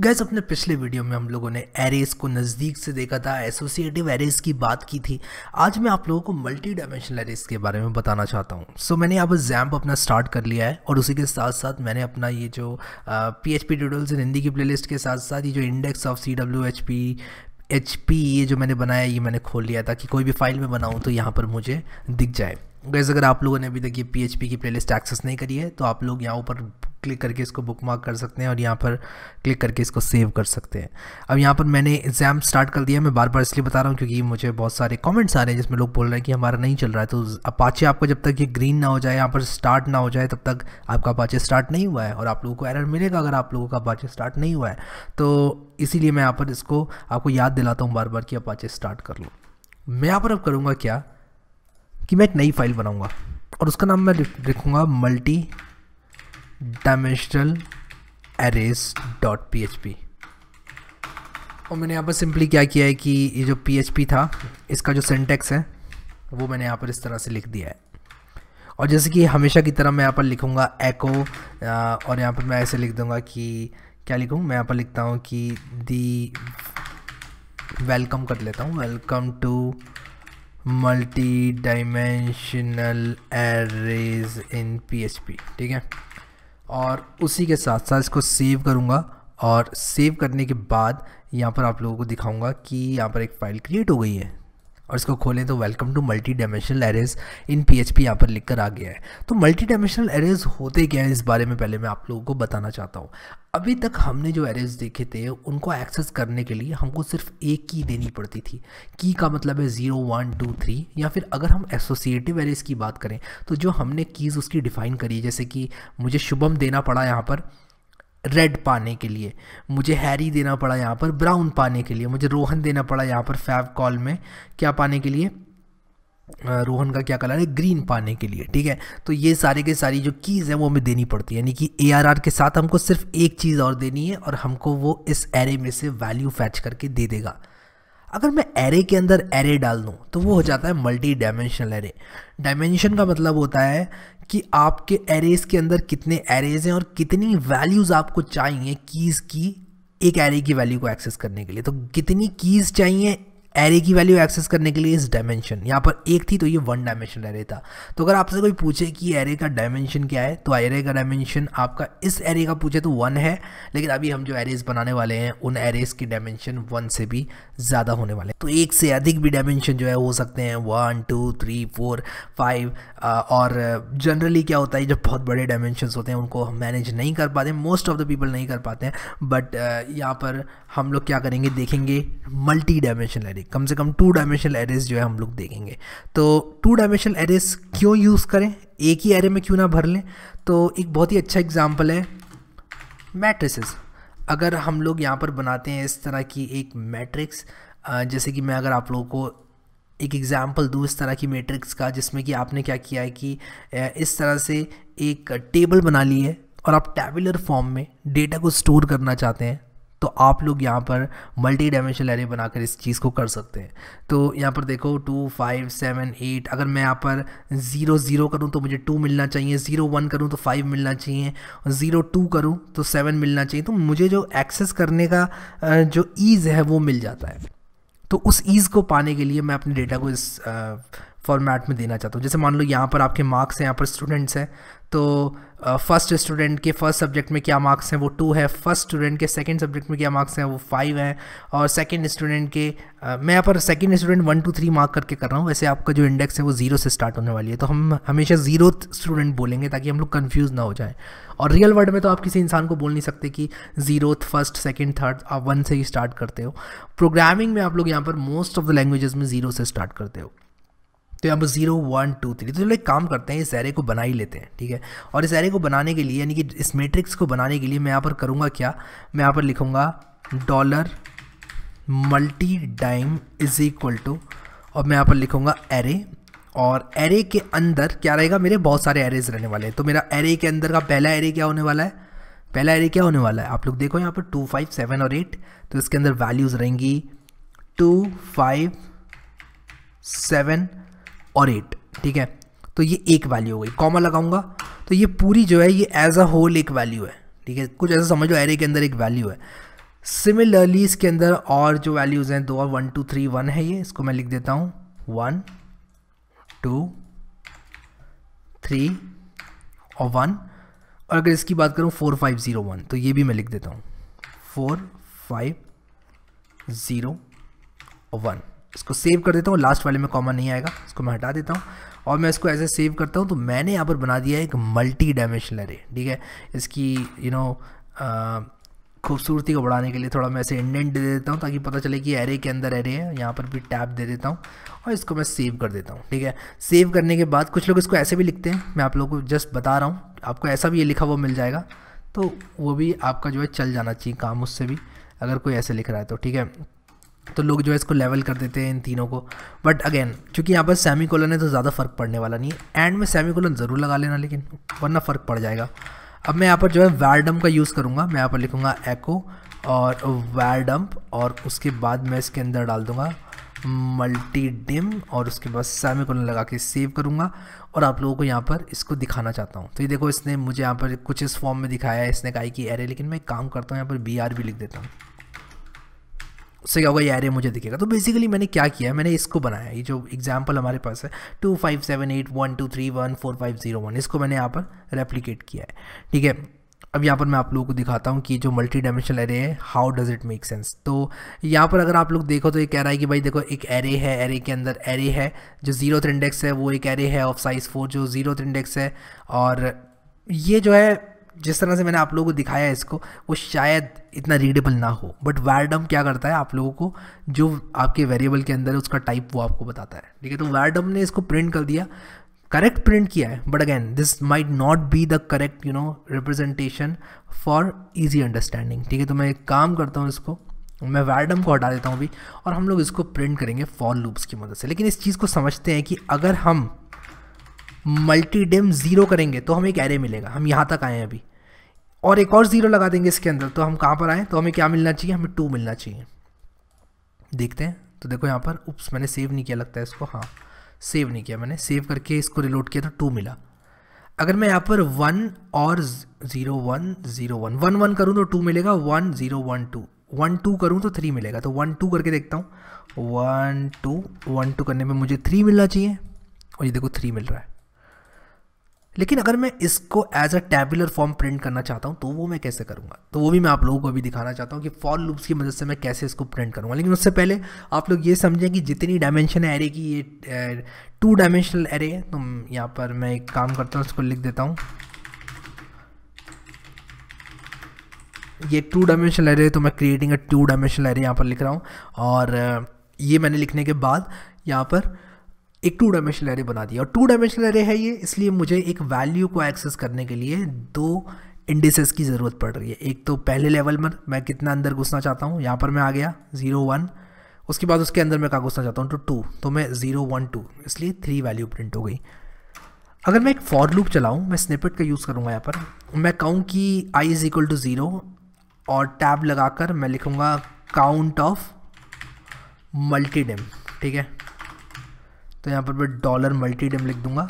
gas अपने पिछले video में हम लोगों ने एरेज को नज़दीक से देखा था एसोसिएटिव एरेज की बात की थी आज मैं आप लोगों को मल्टी डायमेंशनल एरेज के बारे में बताना चाहता हूँ सो so, मैंने अब जैम्प अपना स्टार्ट कर लिया है और उसी के साथ साथ मैंने अपना ये जो P H P in Hindi की प्ले के साथ साथ ये जो index of C W H P H P ये जो मैंने बनाया ये मैंने खोल लिया कि कोई भी फाइल में बनाऊँ तो यहाँ पर मुझे दिख जाए गैस अगर आप लोगों ने अभी तक ये पी एच पी की प्ले एक्सेस नहीं करी है तो आप लोग यहाँ ऊपर क्लिक करके इसको बुक मार्क कर सकते हैं और यहाँ पर क्लिक करके इसको सेव कर सकते हैं अब यहाँ पर मैंने एग्ज़ाम स्टार्ट कर दिया मैं बार बार इसलिए बता रहा हूँ क्योंकि मुझे बहुत सारे कमेंट्स आ रहे हैं जिसमें लोग बोल रहे हैं कि हमारा नहीं चल रहा है तो अपाचे आपका जब तक ये ग्रीन ना हो जाए यहाँ पर स्टार्ट ना हो जाए तब तक आपका अपाचे स्टार्ट नहीं हुआ है और आप लोगों को एरर मिलेगा अगर आप लोगों का अपाचे स्टार्ट नहीं हुआ है तो इसीलिए मैं यहाँ पर इसको आपको याद दिलाता हूँ बार बार कि अपाचे स्टार्ट कर लो मैं यहाँ पर अब करूँगा क्या कि मैं एक नई फाइल बनाऊँगा और उसका नाम मैं लिखूँगा multi dimensional arrays dot P और मैंने यहाँ पर सिंपली क्या किया है कि ये जो पी था इसका जो सेंटेक्स है वो मैंने यहाँ पर इस तरह से लिख दिया है और जैसे कि हमेशा की तरह मैं यहाँ पर लिखूँगा एको और यहाँ पर मैं ऐसे लिख दूँगा कि क्या लिखूँ मैं यहाँ पर लिखता हूँ कि दी वेलकम कर लेता हूँ welcome to multi dimensional arrays in P ठीक है और उसी के साथ साथ इसको सेव करूँगा और सेव करने के बाद यहाँ पर आप लोगों को दिखाऊंगा कि यहाँ पर एक फ़ाइल क्रिएट हो गई है और इसको खोलें तो welcome to multi dimensional arrays in P H P यहाँ पर लिख कर आ गया है तो मल्टी डायमेंशनल एरेज होते क्या है इस बारे में पहले मैं आप लोगों को बताना चाहता हूँ अभी तक हमने जो एरेज देखे थे उनको एक्सेस करने के लिए हमको सिर्फ एक की देनी पड़ती थी की का मतलब है ज़ीरो वन टू थ्री या फिर अगर हम एसोसिएटिव एरेज की बात करें तो जो हमने कीज़ उसकी डिफ़ाइन करी जैसे कि मुझे शुभम देना पड़ा यहाँ पर रेड पाने के लिए मुझे हैरी देना पड़ा यहाँ पर ब्राउन पाने के लिए मुझे रोहन देना पड़ा यहाँ पर फैव कॉल में क्या पाने के लिए रोहन का क्या कलर है ग्रीन पाने के लिए ठीक है तो ये सारे के सारी जो कीज़ हैं वो हमें देनी पड़ती है यानी कि ए के साथ हमको सिर्फ एक चीज़ और देनी है और हमको वो इस एरे में से वैल्यू फैच करके दे देगा अगर मैं एरे के अंदर एरे डाल दूँ तो वो हो जाता है मल्टी डायमेंशनल एरे डायमेंशन का मतलब होता है कि आपके एरेज के अंदर कितने एरेज हैं और कितनी वैल्यूज़ आपको चाहिए कीज़ की एक एरे की वैल्यू को एक्सेस करने के लिए तो कितनी कीज़ चाहिए एरे की वैल्यू एक्सेस करने के लिए इस डायमेंशन यहाँ पर एक थी तो ये वन डायमेंशन एरे था तो अगर आपसे कोई पूछे कि एरे का डायमेंशन क्या है तो एरे का डायमेंशन आपका इस एरे का पूछे तो वन है लेकिन अभी हम जो एरेज बनाने वाले हैं उन एरेज की डायमेंशन वन से भी ज़्यादा होने वाले हैं तो एक से अधिक भी डायमेंशन जो है हो सकते हैं one two three four five और जनरली क्या होता है जब बहुत बड़े डायमेंशन होते हैं उनको मैनेज नहीं कर पाते मोस्ट ऑफ द पीपल नहीं कर पाते हैं बट यहाँ पर हम लोग क्या करेंगे देखेंगे मल्टी डायमेंशन एरे एरे कम से कम टू डायमेंशनल एरेज जो है हम लोग देखेंगे तो टू डायमेंशनल एरेज क्यों यूज़ करें एक ही एरे में क्यों ना भर लें तो एक बहुत ही अच्छा एग्जाम्पल है मैट्रिसेस अगर हम लोग यहाँ पर बनाते हैं इस तरह की एक मैट्रिक्स जैसे कि मैं अगर आप लोगों को एक एग्ज़ाम्पल दूँ इस तरह की मैट्रिक्स का जिसमें कि आपने क्या किया है कि इस तरह से एक टेबल बना ली है और आप टेबुलर फॉर्म में डेटा को स्टोर करना चाहते हैं तो आप लोग यहाँ पर मल्टी डायमेंशनल एरे बनाकर इस चीज़ को कर सकते हैं तो यहाँ पर देखो टू फाइव सेवन एट अगर मैं यहाँ पर ज़ीरो ज़ीरो करूँ तो मुझे टू मिलना चाहिए ज़ीरो वन करूँ तो फाइव मिलना चाहिए ज़ीरो टू करूँ तो सेवन मिलना चाहिए तो मुझे जो एक्सेस करने का जो ईज़ है वो मिल जाता है तो उस ईज़ को पाने के लिए मैं अपने डेटा को इस फॉर्मेट में देना चाहता हूँ जैसे मान लो यहाँ पर आपके मार्क्स हैं यहाँ पर स्टूडेंट्स हैं तो फर्स्ट स्टूडेंट के फर्स्ट सब्जेक्ट में क्या मार्क्स हैं वो टू है फर्स्ट स्टूडेंट के सेकंड सब्जेक्ट में क्या मार्क्स हैं वो फाइव हैं और सेकंड स्टूडेंट के uh, मैं यहाँ पर second student one two three mark करके कर रहा हूँ वैसे आपका जो इंडेक्स है वो जीरो से स्टार्ट होने वाली है तो हम हमेशा जीरो स्टूडेंट बोलेंगे ताकि हम लोग कन्फ्यूज़ ना हो जाए और रियल वर्ल्ड में तो आप किसी इंसान को बोल नहीं सकते कि जीरो फर्स्ट सेकेंड थर्ड आप वन से ही स्टार्ट करते हो प्रोग्रामिंग में आप लोग यहाँ पर मोस्ट ऑफ द लैंग्वेजेस में जीरो से स्टार्ट करते हो तो यहाँ पर जीरो वन टू थ्री तो चलो एक काम करते हैं इस एरे को बना ही लेते हैं ठीक है और इस एरे को बनाने के लिए यानी कि इस मैट्रिक्स को बनाने के लिए मैं यहाँ पर करूँगा क्या मैं यहाँ पर लिखूँगा dollar multi dim is equal to और मैं यहाँ पर लिखूँगा एरे और एरे के अंदर क्या रहेगा मेरे बहुत सारे एरेज रहने वाले हैं तो मेरा एरे के अंदर का पहला एरे क्या होने वाला है पहला एरे क्या होने वाला है आप लोग देखो यहाँ पर टू फाइव सेवन और एट तो इसके अंदर वैल्यूज़ रहेंगी टू फाइव सेवन और एट ठीक है तो ये एक वैल्यू हो गई कॉमा लगाऊंगा तो ये पूरी जो है ये एज अ होल एक वैल्यू है ठीक है कुछ ऐसा समझ लो एरे के अंदर एक वैल्यू है सिमिलरली इसके अंदर और जो वैल्यूज़ हैं दो और वन टू थ्री वन है ये इसको मैं लिख देता हूँ वन टू थ्री और वन और अगर इसकी बात करूँ फोर फाइव ज़ीरो वन तो ये भी मैं लिख देता हूँ फोर फाइव ज़ीरो और वन इसको सेव कर देता हूँ लास्ट वाले में कॉमन नहीं आएगा इसको मैं हटा देता हूँ और मैं इसको ऐसे सेव करता हूँ तो मैंने यहाँ पर बना दिया है एक मल्टी डायमेंशनल एरे ठीक है इसकी यू you नो know, खूबसूरती को बढ़ाने के लिए थोड़ा मैं ऐसे इंडेंट दे देता हूँ ताकि पता चले कि एरे के अंदर एरे है यहाँ पर भी टैप दे देता हूँ और इसको मैं सेव कर देता हूँ ठीक है सेव करने के बाद कुछ लोग इसको ऐसे भी लिखते हैं मैं आप लोगों को जस्ट बता रहा हूँ आपको ऐसा भी ये लिखा हुआ मिल जाएगा तो वो भी आपका जो है चल जाना चाहिए काम उससे भी अगर कोई ऐसे लिख रहा है तो ठीक है तो लोग जो है इसको लेवल कर देते हैं इन तीनों को बट अगेन क्योंकि यहाँ पर सेमी कोलन है तो ज़्यादा फ़र्क पड़ने वाला नहीं है एंड में सेमी कोलन ज़रूर लगा लेना लेकिन वरना फ़र्क पड़ जाएगा अब मैं यहाँ पर जो है वैरडम का यूज़ करूँगा मैं यहाँ पर लिखूँगा एको और वैडम्प और उसके बाद मैं इसके अंदर डाल दूँगा मल्टी डिम और उसके बाद सेमी कोलन लगा के सेव करूँगा और आप लोगों को यहाँ पर इसको दिखाना चाहता हूँ तो ये देखो इसने मुझे यहाँ पर कुछ इस फॉर्म में दिखाया है इसने कहा कि अरे लेकिन मैं काम करता हूँ यहाँ पर बी आर भी लिख देता हूँ उससे क्या होगा यार ये मुझे दिखेगा तो बेसिकली मैंने क्या किया है मैंने इसको बनाया ये जो एग्जाम्पल हमारे पास है two five seven eight one two three one four five zero one इसको मैंने यहाँ पर रेप्लीकेट किया है ठीक है अब यहाँ पर मैं आप लोगों को दिखाता हूँ कि जो मल्टी डायमेंशनल एरे है how does it make sense तो यहाँ पर अगर आप लोग देखो तो ये कह रहा है कि भाई देखो एक एरे है एरे के अंदर एरे है जो जीरो इंडेक्स है वो एक एरे है ऑफ साइज़ फोर जो जीरो इंडेक्स है और ये जो है जिस तरह से मैंने आप लोगों को दिखाया है इसको वो शायद इतना रीडेबल ना हो बट वायरडम क्या करता है आप लोगों को जो आपके वेरिएबल के अंदर है उसका टाइप वो आपको बताता है ठीक है तो वैरडम ने इसको प्रिंट कर दिया करेक्ट प्रिंट किया है but again this might not be the correct you know representation for easy understanding ठीक है तो मैं एक काम करता हूँ इसको मैं वैडम को हटा देता हूँ अभी और हम लोग इसको प्रिंट करेंगे फॉर लूप्स की मदद से लेकिन इस चीज़ को समझते हैं कि अगर हम मल्टी डिम ज़ीरो करेंगे तो हमें एक एरे मिलेगा हम यहाँ तक आए हैं अभी और एक और ज़ीरो लगा देंगे इसके अंदर तो हम कहाँ पर आए तो हमें क्या मिलना चाहिए हमें टू मिलना चाहिए देखते हैं तो देखो यहाँ पर उप्स मैंने सेव नहीं किया लगता है इसको हाँ सेव नहीं किया मैंने सेव करके इसको रिलोड किया तो टू मिला अगर मैं यहाँ पर वन और zero one zero one one one करूँ तो टू मिलेगा one zero one two one two करूँ तो थ्री मिलेगा तो वन टू करके देखता हूँ वन टू वन टू करने में मुझे थ्री मिलना चाहिए और ये देखो थ्री मिल रहा है लेकिन अगर मैं इसको as a tabular form print करना चाहता हूँ तो वो मैं कैसे करूँगा तो वो भी मैं आप लोगों को अभी दिखाना चाहता हूँ कि फॉर लूप्स की मदद से मैं कैसे इसको प्रिंट करूँगा लेकिन उससे पहले आप लोग ये समझें कि जितनी डायमेंशन है एरे की ये टू डायमेंशनल एरे है तो यहाँ पर मैं एक काम करता हूँ उसको लिख देता हूँ ये टू डायमेंशनल एरे तो मैं creating a two dimensional array यहाँ पर लिख रहा हूँ और ये मैंने लिखने के बाद यहाँ पर एक टू डायमेंशनल एरे बना दिया और टू डायमेंशनल एरे है ये इसलिए मुझे एक वैल्यू को एक्सेस करने के लिए दो इंडिसेस की ज़रूरत पड़ रही है एक तो पहले लेवल में मैं कितना अंदर घुसना चाहता हूँ यहाँ पर मैं आ गया ज़ीरो वन उसके बाद उसके अंदर मैं कहाँ घुसना चाहता हूँ तो टू तो मैं ज़ीरो वन टू इसलिए थ्री वैल्यू प्रिंट हो गई अगर मैं एक फॉर लूप चलाऊँ मैं स्निपेट का यूज़ करूँगा यहाँ पर मैं कहूँ कि I is equal to zero और टैब लगाकर मैं लिखूँगा काउंट ऑफ मल्टीडेम ठीक है तो यहाँ पर मैं डॉलर मल्टी लिख दूँगा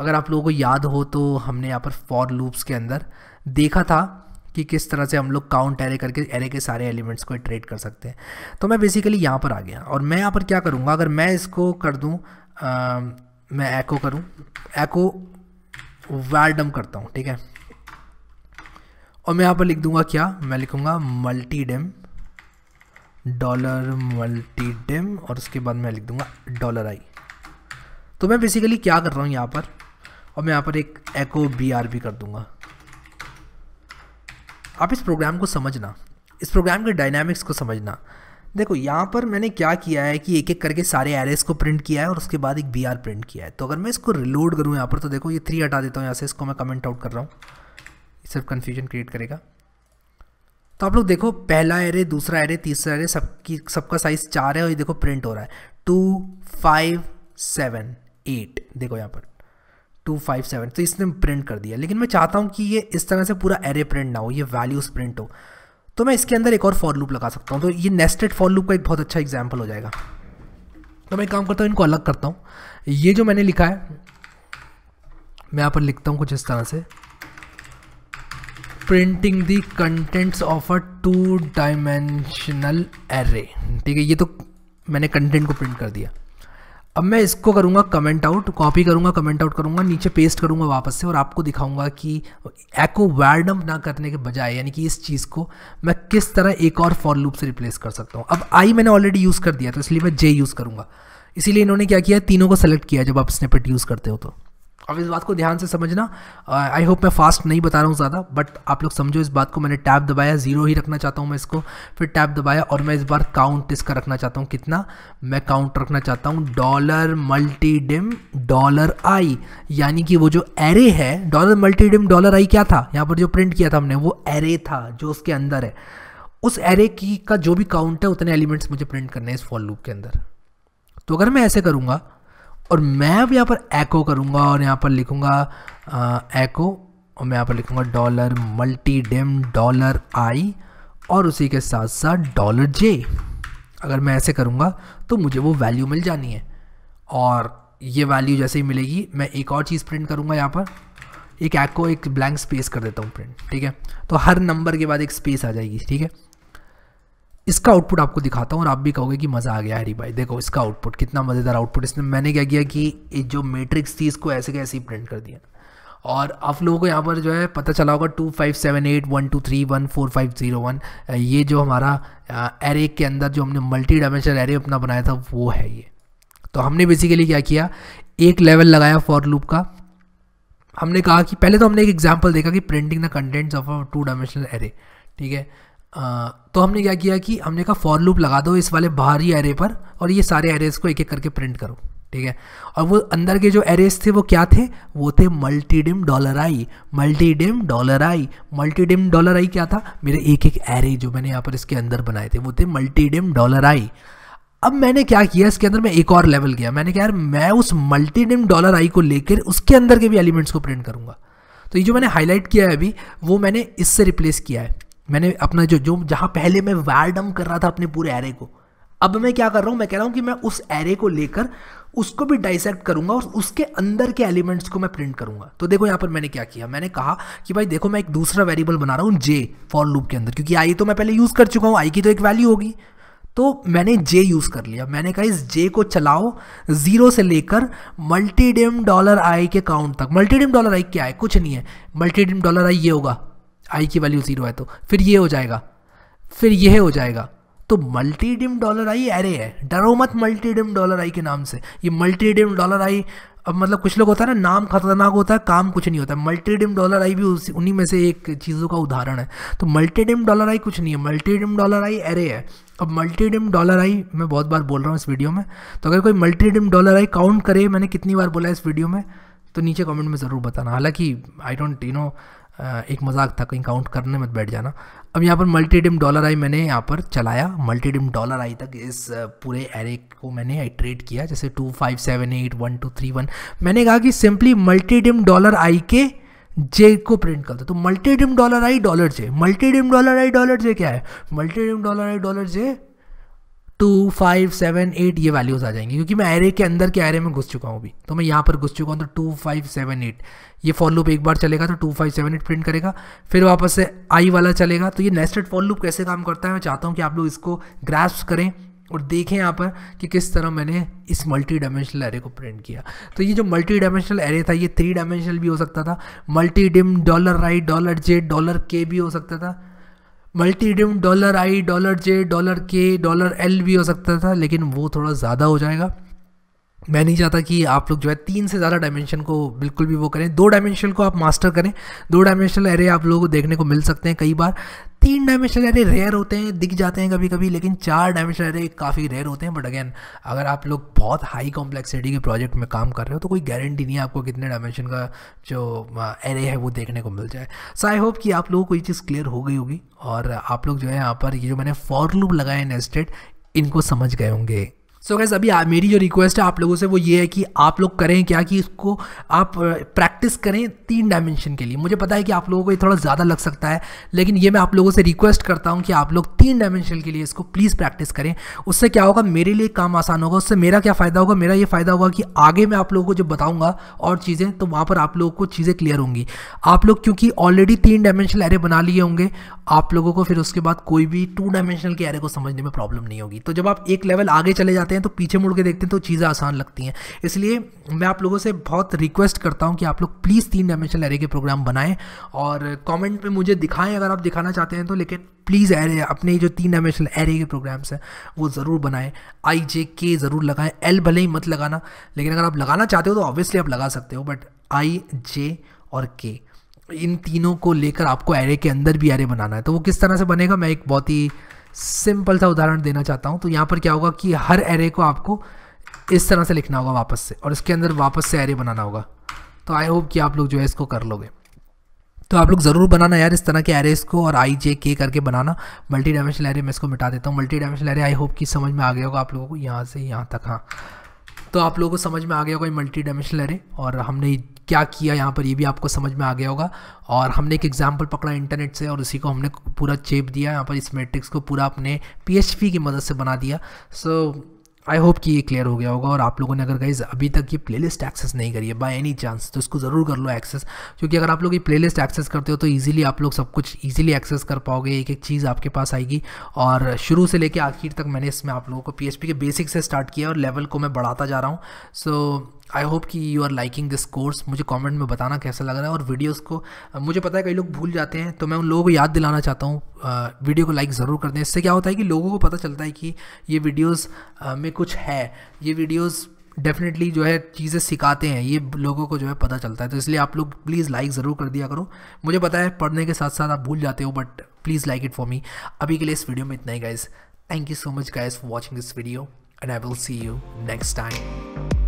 अगर आप लोगों को याद हो तो हमने यहाँ पर फॉर लूप्स के अंदर देखा था कि किस तरह से हम लोग काउंट एरे करके एरे के सारे एलिमेंट्स को ट्रेड कर सकते हैं तो मैं बेसिकली यहाँ पर आ गया और मैं यहाँ पर क्या करूँगा अगर मैं इसको कर दूँ मैं एको करूँ एको वैडम करता हूँ ठीक है और मैं यहाँ पर लिख दूँगा क्या मैं लिखूँगा multi dim dollar multi dim और उसके बाद मैं लिख दूँगा डॉलर आई तो मैं बेसिकली क्या कर रहा हूँ यहाँ पर और मैं यहाँ पर एक एको बी आर भी कर दूँगा आप इस प्रोग्राम को समझना इस प्रोग्राम के डायनामिक्स को समझना देखो यहाँ पर मैंने क्या किया है कि एक एक करके सारे एरेस को प्रिंट किया है और उसके बाद एक बी आर प्रिंट किया है तो अगर मैं इसको रिलोड करूँ यहाँ पर तो देखो ये थ्री हटा देता हूँ यहाँ से इसको मैं कमेंट आउट कर रहा हूँ सिर्फ कन्फ्यूजन क्रिएट करेगा तो आप लोग देखो पहला एरे दूसरा एरे तीसरा एरे सबकी सबका साइज़ चार है और ये देखो प्रिंट हो रहा है टू फाइव सेवन एट देखो यहाँ पर टू फाइव सेवन तो इसने प्रिंट कर दिया लेकिन मैं चाहता हूँ कि ये इस तरह से पूरा एरे प्रिंट ना हो ये वैल्यूज प्रिंट हो तो मैं इसके अंदर एक और फॉर लूप लगा सकता हूँ तो ये नेस्टेड फॉर लूप का एक बहुत अच्छा एग्जाम्पल हो जाएगा तो मैं काम करता हूँ इनको अलग करता हूँ ये जो मैंने लिखा है मैं यहाँ पर लिखता हूँ कुछ इस तरह से printing the contents of a two dimensional array ठीक है ये तो मैंने कंटेंट को प्रिंट कर दिया अब मैं इसको करूँगा कमेंट आउट कॉपी करूँगा कमेंट आउट करूँगा नीचे पेस्ट करूँगा वापस से और आपको दिखाऊँगा कि एको वैडम ना करने के बजाय यानी कि इस चीज़ को मैं किस तरह एक और फॉर लूप से रिप्लेस कर सकता हूँ अब आई मैंने ऑलरेडी यूज़ कर दिया तो इसलिए मैं जे यूज़ करूँगा इसीलिए इन्होंने क्या किया तीनों को सेलेक्ट किया जब आप स्नेपेट यूज़ करते हो तो अब इस बात को ध्यान से समझना आई होप मैं फास्ट नहीं बता रहा हूँ ज़्यादा बट आप लोग समझो इस बात को मैंने टैब दबाया ज़ीरो ही रखना चाहता हूँ मैं इसको फिर टैब दबाया और मैं इस बार काउंट इसका रखना चाहता हूँ कितना मैं काउंट रखना चाहता हूँ dollar multi dim dollar I यानी कि वो जो एरे है dollar multi dim dollar I क्या था यहाँ पर जो प्रिंट किया था हमने वो एरे था जो उसके अंदर है उस एरे की का जो भी काउंट है उतने एलिमेंट्स मुझे प्रिंट करने हैं इस फॉल लूप के अंदर तो अगर मैं ऐसे करूँगा और मैं अब यहाँ पर एको करूँगा और यहाँ पर लिखूँगा एको और मैं यहाँ पर लिखूँगा dollar multi dim dollar I और उसी के साथ साथ डॉलर जे अगर मैं ऐसे करूँगा तो मुझे वो वैल्यू मिल जानी है और ये वैल्यू जैसे ही मिलेगी मैं एक और चीज़ प्रिंट करूँगा यहाँ पर एक एको एक ब्लैंक स्पेस कर देता हूँ प्रिंट ठीक है तो हर नंबर के बाद एक स्पेस आ जाएगी ठीक है इसका आउटपुट आपको दिखाता हूँ और आप भी कहोगे कि मज़ा आ गया हरी भाई देखो इसका आउटपुट कितना मज़ेदार आउटपुट इसने मैंने क्या किया कि जो मेट्रिक्स थी इसको ऐसे कैसे ही प्रिंट कर दिया और आप लोगों को यहाँ पर जो है पता चला होगा two five seven eight one two three one four five zero one ये जो हमारा एरे के अंदर जो हमने मल्टी डायमेंशनल एरे अपना बनाया था वो है ये तो हमने बेसिकली क्या किया एक लेवल लगाया फॉर लूप का हमने कहा कि पहले तो हमने एक एग्जाम्पल देखा कि printing the contents of a two dimensional array ठीक है तो हमने क्या किया कि हमने कहा फॉर लूप लगा दो इस वाले बाहरी एरे पर और ये सारे एरेज को एक एक करके प्रिंट करो ठीक है और वो अंदर के जो एरेज थे वो क्या थे वो थे multidim dollar I multidim dollar I multidim dollar I क्या था मेरे एक एक एरे जो मैंने यहाँ पर इसके अंदर बनाए थे वो थे मल्टीडिम डॉलर आई अब मैंने क्या किया इसके अंदर मैं एक और लेवल गया मैंने कहा यार मैं उस मल्टीडिम डॉलर आई को लेकर उसके अंदर के भी एलिमेंट्स को प्रिंट करूँगा तो ये जो मैंने हाईलाइट किया है अभी वो मैंने इससे रिप्लेस किया है मैंने अपना जो जो जहाँ पहले मैं वैडम कर रहा था अपने पूरे एरे को अब मैं क्या कर रहा हूँ मैं कह रहा हूँ कि मैं उस एरे को लेकर उसको भी डाइसेक्ट करूंगा और उसके अंदर के एलिमेंट्स को मैं प्रिंट करूंगा तो देखो यहाँ पर मैंने क्या किया मैंने कहा कि भाई देखो मैं एक दूसरा वेरिएबल बना रहा हूँ जे फॉर लूप के अंदर क्योंकि आई तो मैं पहले यूज़ कर चुका हूँ आई की तो एक वैल्यू होगी तो मैंने जे यूज़ कर लिया मैंने कहा इस जे को चलाओ ज़ीरो से लेकर मल्टीडियम डॉलर आई के काउंट तक मल्टीडियम डॉलर आई क्या है कुछ नहीं है मल्टीडियम डॉलर आई ये होगा आई की वैल्यू ज़ीरो है तो फिर ये हो जाएगा फिर यह हो जाएगा तो मल्टी डिम डॉलर आई अरे है डरो मत मल्टी डिम डॉलर आई के नाम से ये मल्टी डिम डॉलर आई अब मतलब कुछ लोग होता है ना नाम खतरनाक होता है काम कुछ नहीं होता है मल्टी डिम डॉलर आई भी उन्हीं में से एक चीज़ों का उदाहरण है तो मल्टी डिम डॉलर आई कुछ नहीं है मल्टी डिम डॉलर आई अरे है अब मल्टी डिम डॉलर आई मैं बहुत बार बोल रहा हूँ इस वीडियो में तो अगर कोई multi dim dollar I count करे मैंने कितनी बार बोला इस वीडियो में तो नीचे कमेंट में ज़रूर बताना हालांकि आई डोंट यू नो एक मजाक था कहीं काउंट करने मत बैठ जाना अब यहाँ पर मल्टी डिम डॉलर आई मैंने यहाँ पर चलाया मल्टी डिम डॉलर आई तक इस पूरे एरे को मैंने ट्रेड किया जैसे two five seven eight one two three one मैंने कहा कि simply multi dim dollar I के जे को प्रिंट करते तो multi dim dollar I dollar J multi dim dollar I dollar J क्या है multi dim dollar I dollar J two five seven eight ये वैल्यूज़ आ जाएंगी क्योंकि मैं एरे के अंदर के एरे में घुस चुका हूँ अभी तो मैं यहाँ पर घुस चुका हूँ तो टू फाइव सेवन एट ये फॉर लूप एक बार चलेगा तो two five seven eight print करेगा फिर वापस से आई वाला चलेगा तो ये नेस्टेड फॉर लूप कैसे काम करता है मैं चाहता हूँ कि आप लोग इसको ग्रैप्स करें और देखें यहाँ पर कि किस तरह मैंने इस मल्टी डायमेंशनल एरे को प्रिंट किया तो ये जो मल्टी डायमेंशनल एरे था ये थ्री डायमेंशनल भी हो सकता था multi dim dollar right dollar J dollar K भी हो सकता था multi dollar I dollar J dollar K dollar L भी हो सकता था लेकिन वो थोड़ा ज़्यादा हो जाएगा मैं नहीं चाहता कि आप लोग जो है तीन से ज़्यादा डायमेंशन को बिल्कुल भी वो करें दो डायमेंशन को आप मास्टर करें दो डायमेंशनल एरे आप लोगों को देखने को मिल सकते हैं कई बार तीन डायमेंशनल एरे रेयर होते हैं दिख जाते हैं कभी कभी लेकिन चार डायमेंशनल एरे काफ़ी रेयर होते हैं बट अगेन अगर आप लोग बहुत हाई कॉम्प्लेक्सिटी के प्रोजेक्ट में काम कर रहे हो तो कोई गारंटी नहीं है आपको कितने डायमेंशन का जो एरे है वो देखने को मिल जाए सो आई होप कि आप लोगों को ये चीज़ क्लियर हो गई होगी और आप लोग जो है यहाँ पर ये जो मैंने फॉर लूप लगाए नेस्टेड इनको समझ गए होंगे सो गैस अभी मेरी जो रिक्वेस्ट है आप लोगों से वो ये है कि आप लोग करें क्या कि इसको आप प्रैक्टिस करें तीन डायमेंशन के लिए मुझे पता है कि आप लोगों को ये थोड़ा ज़्यादा लग सकता है लेकिन ये मैं आप लोगों से रिक्वेस्ट करता हूँ कि आप लोग तीन डायमेंशन के लिए इसको प्लीज़ प्रैक्टिस करें उससे क्या होगा मेरे लिए काम आसान होगा उससे मेरा क्या फ़ायदा होगा मेरा ये फ़ायदा होगा कि आगे मैं आप लोगों को जब बताऊँगा और चीज़ें तो वहाँ पर आप लोगों को चीज़ें क्लियर होंगी आप लोग क्योंकि ऑलरेडी तीन डायमेंशनल एरे बना लिए होंगे आप लोगों को फिर उसके बाद कोई भी टू डायमेंशनल के एरे को समझने में प्रॉब्लम नहीं होगी तो जब आप एक लेवल आगे चले जाते जाते हैं तो पीछे मुड़ के देखते हैं तो चीज़ें आसान लगती हैं इसलिए मैं आप लोगों से बहुत रिक्वेस्ट करता हूँ कि आप लोग प्लीज़ तीन डायमेंशनल एरे के प्रोग्राम बनाएं और कमेंट में मुझे दिखाएं अगर आप दिखाना चाहते हैं तो लेकिन प्लीज़ एरे अपने जो तीन डायमेंशनल एरे के प्रोग्राम्स हैं वो ज़रूर बनाएं आई जे के ज़रूर लगाएं एल भले ही मत लगाना लेकिन अगर आप लगाना चाहते हो तो ऑब्वियसली आप लगा सकते हो बट आई जे और के इन तीनों को लेकर आपको एरे के अंदर भी एरे बनाना है तो वो किस तरह से बनेगा मैं एक बहुत ही सिंपल सा उदाहरण देना चाहता हूँ तो यहाँ पर क्या होगा कि हर एरे को आपको इस तरह से लिखना होगा वापस से और इसके अंदर वापस से एरे बनाना होगा तो आई होप कि आप लोग जो है इसको कर लोगे तो आप लोग ज़रूर बनाना यार इस तरह के एरेज को और आई जे के करके बनाना मल्टी डायमेंशनल एरे मैं इसको मिटा देता हूँ multi dimensional array I hope कि समझ में आ गया होगा आप लोगों को यहाँ से यहाँ तक हाँ तो आप लोगों को समझ में आ गया होगा मल्टी डायमेंशनल एरे और हमने क्या किया यहाँ पर ये भी आपको समझ में आ गया होगा और हमने एक एग्जाम्पल पकड़ा इंटरनेट से और इसी को हमने पूरा चेप दिया यहाँ पर इस मैट्रिक्स को पूरा अपने पी की मदद से बना दिया सो आई होप कि ये क्लियर हो गया होगा और आप लोगों ने अगर गाइज अभी तक ये प्लेलिस्ट एक्सेस नहीं करी है बाय एनी चांस तो इसको ज़रूर कर लो एक्सेस क्योंकि अगर आप लोग ये प्लेलिस्ट एक्सेस करते हो तो ईजिली आप लोग सब कुछ ईजिली एक्सेस कर पाओगे एक एक चीज़ आपके पास आएगी और शुरू से लेकर आखिर तक मैंने इसमें आप लोगों को पी के बेसिक से स्टार्ट किया और लेवल को मैं बढ़ाता जा रहा हूँ सो so, आई होप कि you are liking this course मुझे कमेंट में बताना कैसा लग रहा है और वीडियोस को मुझे पता है कई लोग भूल जाते हैं तो मैं उन लोगों को याद दिलाना चाहता हूँ वीडियो को लाइक ज़रूर कर दें इससे क्या होता है कि लोगों को पता चलता है कि ये वीडियोज़ में कुछ है ये वीडियोज़ डेफिनेटली जो है चीज़ें सिखाते हैं ये लोगों को जो है पता चलता है तो इसलिए आप लोग प्लीज़ लाइक ज़रूर कर दिया करो मुझे पता है पढ़ने के साथ साथ आप भूल जाते हो but please like it for me अभी के लिए इस वीडियो में इतना ही guys thank you so much guys for watching this video and I will see you next time